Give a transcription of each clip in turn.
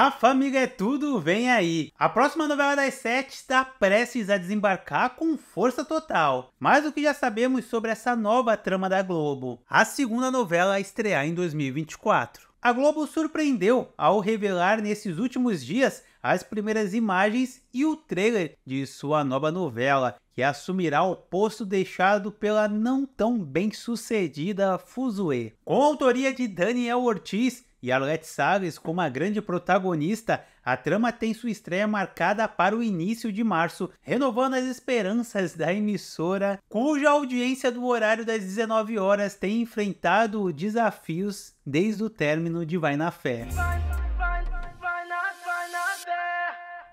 Rafa, amiga, é tudo, vem aí. A próxima novela das sete está prestes a desembarcar com força total. Mas o que já sabemos sobre essa nova trama da Globo? A segunda novela a estrear em 2024. A Globo surpreendeu ao revelar nesses últimos dias as primeiras imagens e o trailer de sua nova novela, que assumirá o posto deixado pela não tão bem sucedida Fuzue. Com autoria de Daniel Ortiz, e Arlette Salles como a grande protagonista, a trama tem sua estreia marcada para o início de março, renovando as esperanças da emissora, cuja audiência do horário das 19 horas tem enfrentado desafios desde o término de Vai na Fé. Vai.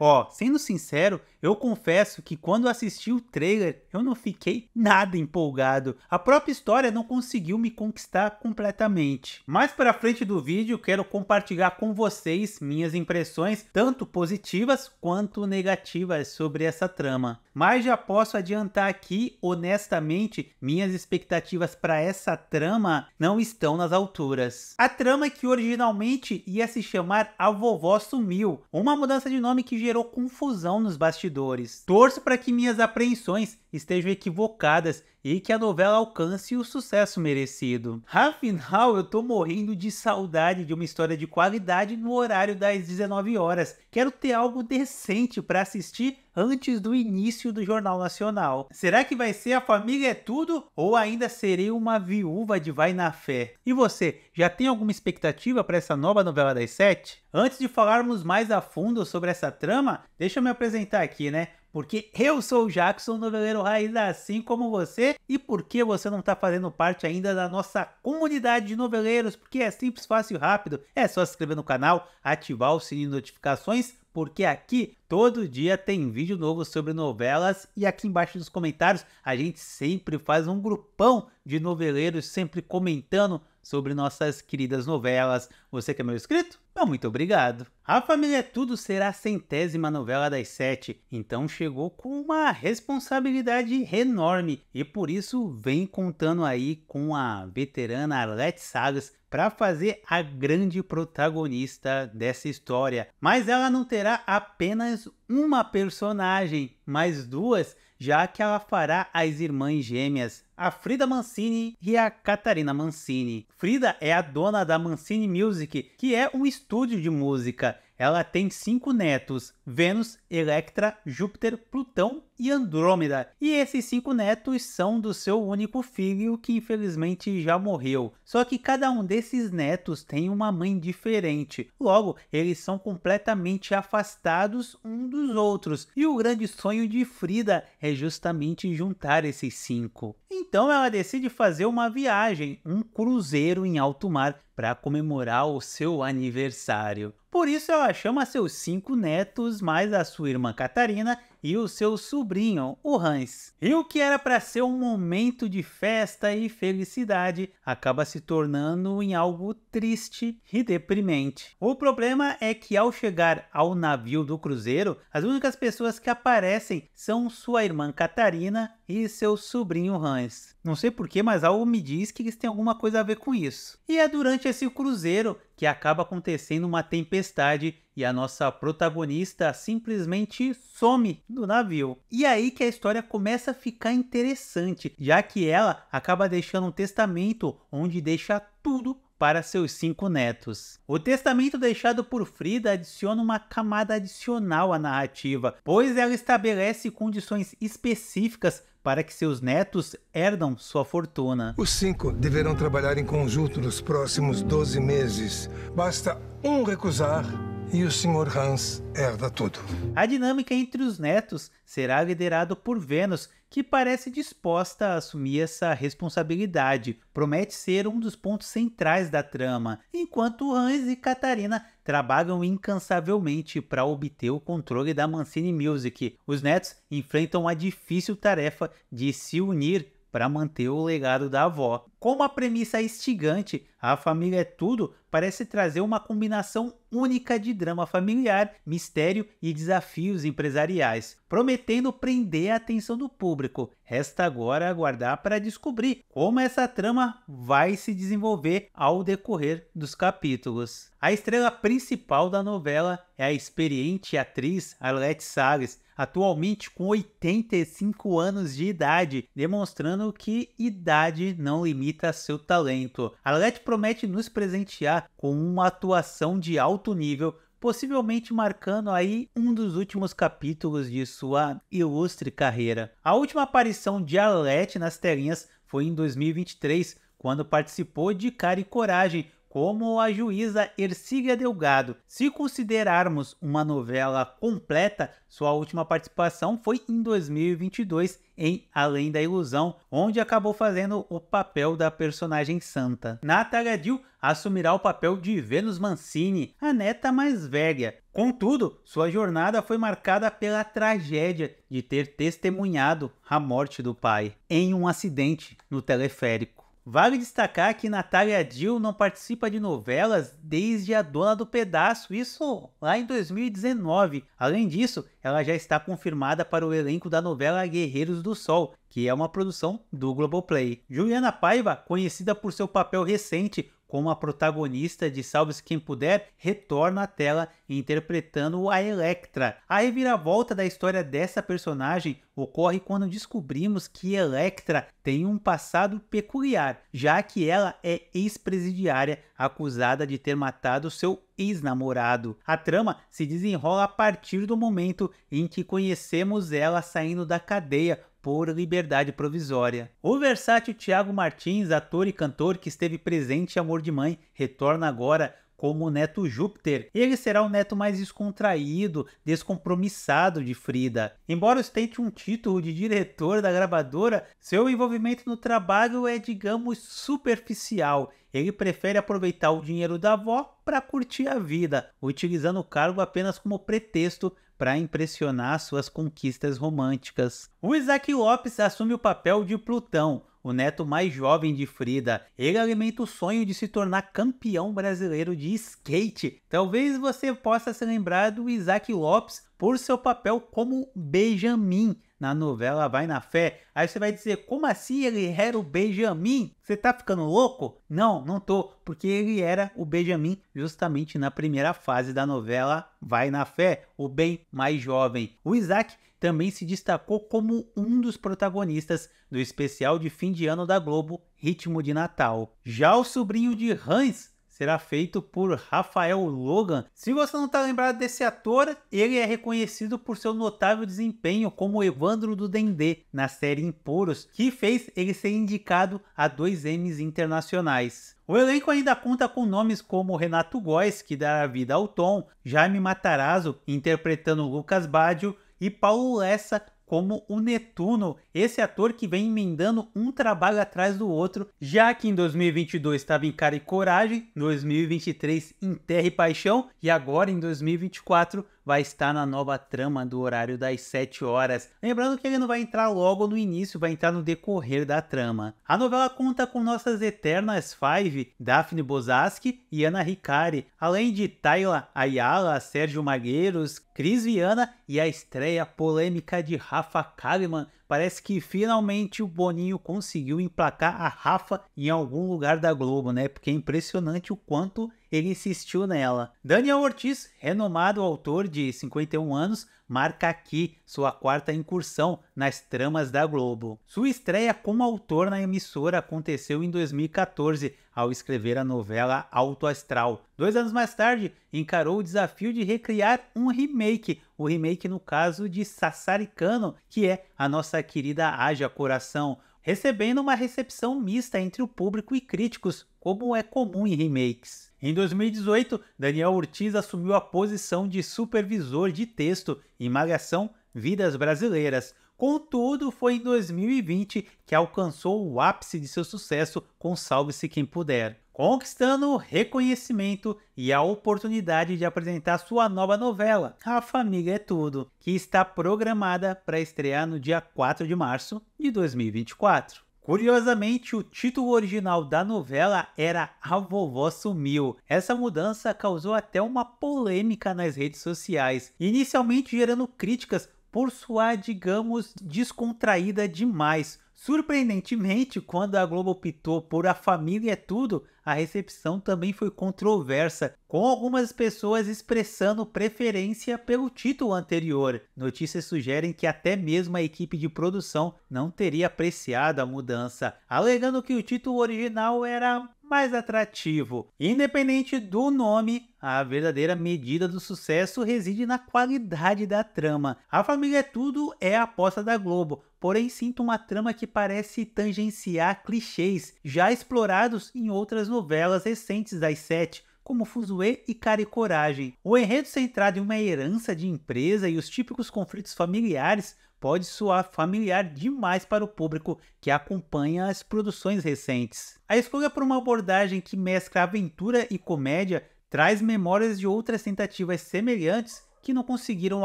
Ó, sendo sincero, eu confesso que quando assisti o trailer eu não fiquei nada empolgado. A própria história não conseguiu me conquistar completamente. Mais para frente do vídeo quero compartilhar com vocês minhas impressões, tanto positivas quanto negativas sobre essa trama. Mas já posso adiantar aqui, honestamente, minhas expectativas para essa trama não estão nas alturas. A trama que originalmente ia se chamar A Vovó Sumiu, uma mudança de nome que gerou confusão nos bastidores. Torço para que minhas apreensões estejam equivocadas e que a novela alcance o sucesso merecido. Afinal, eu tô morrendo de saudade de uma história de qualidade no horário das 19 horas. Quero ter algo decente para assistir antes do início do Jornal Nacional. Será que vai ser a família é tudo ou ainda serei uma viúva de vai na fé? E você, já tem alguma expectativa para essa nova novela das sete? Antes de falarmos mais a fundo sobre essa trama, deixa eu me apresentar aqui, né? Porque eu sou o Jackson, noveleiro raiz assim como você, e por que você não está fazendo parte ainda da nossa comunidade de noveleiros, porque é simples, fácil e rápido. É só se inscrever no canal, ativar o sininho de notificações porque aqui todo dia tem vídeo novo sobre novelas e aqui embaixo nos comentários a gente sempre faz um grupão de noveleiros sempre comentando sobre nossas queridas novelas. Você que é meu inscrito? muito obrigado. A Família é Tudo será a centésima novela das sete, então chegou com uma responsabilidade enorme e por isso vem contando aí com a veterana Arlete Sagas para fazer a grande protagonista dessa história. Mas ela não terá apenas uma personagem, mas duas, já que ela fará as irmãs gêmeas a Frida Mancini e a Catarina Mancini. Frida é a dona da Mancini Music, que é um estúdio de música. Ela tem cinco netos: Vênus, Electra, Júpiter, Plutão e Andrômeda. E esses cinco netos são do seu único filho que infelizmente já morreu. Só que cada um desses netos tem uma mãe diferente. Logo, eles são completamente afastados um dos outros. E o grande sonho de Frida é justamente juntar esses cinco. Então ela decide fazer uma viagem, um cruzeiro em alto mar, para comemorar o seu aniversário. Por isso, ela chama seus cinco netos, mais a sua irmã Catarina e o seu sobrinho, o Hans. E o que era para ser um momento de festa e felicidade acaba se tornando em algo triste e deprimente. O problema é que ao chegar ao navio do cruzeiro, as únicas pessoas que aparecem são sua irmã Catarina e seu sobrinho Hans. Não sei porquê, mas algo me diz que eles têm alguma coisa a ver com isso. E é durante Durante esse cruzeiro que acaba acontecendo uma tempestade e a nossa protagonista simplesmente some do navio. E aí que a história começa a ficar interessante, já que ela acaba deixando um testamento onde deixa tudo para seus cinco netos. O testamento deixado por Frida adiciona uma camada adicional à narrativa, pois ela estabelece condições específicas para que seus netos herdam sua fortuna. Os cinco deverão trabalhar em conjunto nos próximos 12 meses. Basta um recusar e o Sr. Hans herda tudo. A dinâmica entre os netos será liderada por Vênus, que parece disposta a assumir essa responsabilidade. Promete ser um dos pontos centrais da trama, enquanto Hans e Catarina trabalham incansavelmente para obter o controle da Mancini Music. Os netos enfrentam a difícil tarefa de se unir para manter o legado da avó. Como a premissa é instigante, a família é tudo parece trazer uma combinação única de drama familiar, mistério e desafios empresariais, prometendo prender a atenção do público. Resta agora aguardar para descobrir como essa trama vai se desenvolver ao decorrer dos capítulos. A estrela principal da novela é a experiente atriz Arlette Salles, atualmente com 85 anos de idade, demonstrando que idade não limita seu talento. A promete nos presentear com uma atuação de alto nível possivelmente marcando aí um dos últimos capítulos de sua ilustre carreira. A última aparição de Arlette nas telinhas foi em 2023, quando participou de Cara e Coragem, como a juíza Ercília Delgado. Se considerarmos uma novela completa, sua última participação foi em 2022 em Além da Ilusão, onde acabou fazendo o papel da personagem santa. Natália Dill assumirá o papel de Venus Mancini, a neta mais velha. Contudo, sua jornada foi marcada pela tragédia de ter testemunhado a morte do pai em um acidente no teleférico. Vale destacar que Natália Dill não participa de novelas desde A Dona do Pedaço, isso lá em 2019. Além disso, ela já está confirmada para o elenco da novela Guerreiros do Sol, que é uma produção do Globoplay. Juliana Paiva, conhecida por seu papel recente como a protagonista de Salve-se Quem Puder, retorna à tela interpretando a Electra. A reviravolta da história dessa personagem ocorre quando descobrimos que Electra tem um passado peculiar, já que ela é ex-presidiária acusada de ter matado seu ex-namorado. A trama se desenrola a partir do momento em que conhecemos ela saindo da cadeia por liberdade provisória. O versátil Tiago Martins, ator e cantor que esteve presente em Amor de Mãe, retorna agora como neto Júpiter. Ele será o neto mais descontraído, descompromissado de Frida. Embora ostente um título de diretor da gravadora, seu envolvimento no trabalho é, digamos, superficial. Ele prefere aproveitar o dinheiro da avó para curtir a vida, utilizando o cargo apenas como pretexto para impressionar suas conquistas românticas. O Isaac Lopes assume o papel de Plutão, o neto mais jovem de Frida. Ele alimenta o sonho de se tornar campeão brasileiro de skate. Talvez você possa se lembrar do Isaac Lopes por seu papel como Benjamin na novela Vai na Fé. Aí você vai dizer, como assim ele era o Benjamin? Você tá ficando louco? Não, não tô, porque ele era o Benjamin justamente na primeira fase da novela Vai na Fé, o bem mais jovem. O Isaac também se destacou como um dos protagonistas do especial de fim de ano da Globo, Ritmo de Natal. Já o sobrinho de Hans será feito por Rafael Logan. Se você não está lembrado desse ator, ele é reconhecido por seu notável desempenho como Evandro do Dendê na série Impuros, que fez ele ser indicado a dois Emmys internacionais. O elenco ainda conta com nomes como Renato Góes, que dará vida ao Tom, Jaime Matarazzo, interpretando Lucas Badio, e Paulo Lessa como o Netuno, esse ator que vem emendando um trabalho atrás do outro, já que em 2022 estava em Cara e Coragem, 2023 em Terra e Paixão e agora em 2024 vai estar na nova trama do horário das 7 horas. Lembrando que ele não vai entrar logo no início, vai entrar no decorrer da trama. A novela conta com nossas eternas Five, Daphne Bozaski e Ana Ricari, além de Tayla Ayala, Sérgio Magueiros, Cris Viana e a estreia polêmica de Rafa Kalimann. Parece que finalmente o Boninho conseguiu emplacar a Rafa em algum lugar da Globo, né? Porque é impressionante o quanto ele insistiu nela. Daniel Ortiz, renomado autor de 51 anos, marca aqui sua quarta incursão nas tramas da Globo. Sua estreia como autor na emissora aconteceu em 2014, ao escrever a novela Alto Astral. Dois anos mais tarde, encarou o desafio de recriar um remake, o remake no caso de Sassaricano, que é a nossa querida Haja Coração, recebendo uma recepção mista entre o público e críticos, como é comum em remakes. Em 2018, Daniel Ortiz assumiu a posição de supervisor de texto em Malhação Vidas Brasileiras. Contudo, foi em 2020 que alcançou o ápice de seu sucesso com Salve-se Quem Puder, conquistando reconhecimento e a oportunidade de apresentar sua nova novela, A Família é Tudo, que está programada para estrear no dia 4 de março de 2024. Curiosamente, o título original da novela era A Vovó Sumiu. Essa mudança causou até uma polêmica nas redes sociais, inicialmente gerando críticas por sua, digamos, descontraída demais, Surpreendentemente, quando a Globo optou por A Família é Tudo, a recepção também foi controversa, com algumas pessoas expressando preferência pelo título anterior. Notícias sugerem que até mesmo a equipe de produção não teria apreciado a mudança, alegando que o título original era mais atrativo. Independente do nome, a verdadeira medida do sucesso reside na qualidade da trama. A Família é Tudo é a aposta da Globo, porém sinto uma trama que parece tangenciar clichês já explorados em outras novelas recentes das sete, como Fuzue e Cara e Coragem. O enredo centrado em uma herança de empresa e os típicos conflitos familiares pode soar familiar demais para o público que acompanha as produções recentes. A escolha é por uma abordagem que mescla aventura e comédia traz memórias de outras tentativas semelhantes que não conseguiram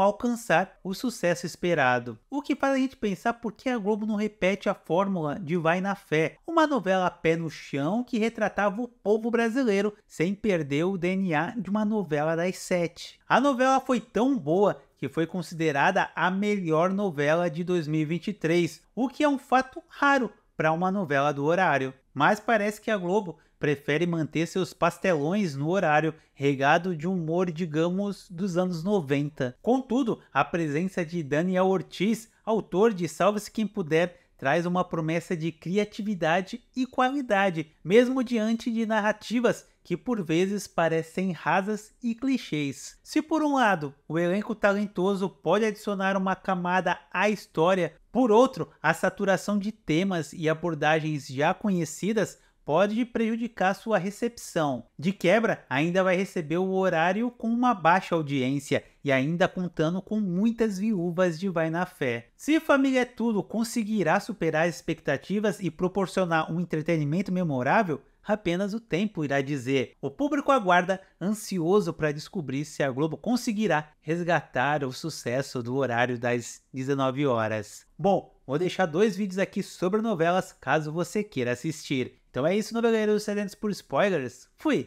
alcançar o sucesso esperado. O que faz a gente pensar por que a Globo não repete a fórmula de Vai na Fé, uma novela a pé no chão que retratava o povo brasileiro sem perder o DNA de uma novela das sete. A novela foi tão boa que foi considerada a melhor novela de 2023, o que é um fato raro para uma novela do horário. Mas parece que a Globo prefere manter seus pastelões no horário regado de humor, digamos, dos anos 90. Contudo, a presença de Daniel Ortiz, autor de Salve-se Quem Puder, traz uma promessa de criatividade e qualidade, mesmo diante de narrativas que por vezes parecem rasas e clichês. Se por um lado o elenco talentoso pode adicionar uma camada à história, por outro, a saturação de temas e abordagens já conhecidas pode prejudicar sua recepção. De quebra, ainda vai receber o horário com uma baixa audiência e ainda contando com muitas viúvas de Vai na Fé. Se Família é Tudo conseguirá superar as expectativas e proporcionar um entretenimento memorável, apenas o tempo irá dizer. O público aguarda, ansioso para descobrir se a Globo conseguirá resgatar o sucesso do horário das 19 horas. Bom, vou deixar dois vídeos aqui sobre novelas caso você queira assistir. Então é isso, noveleiros sedentos por spoilers. Fui!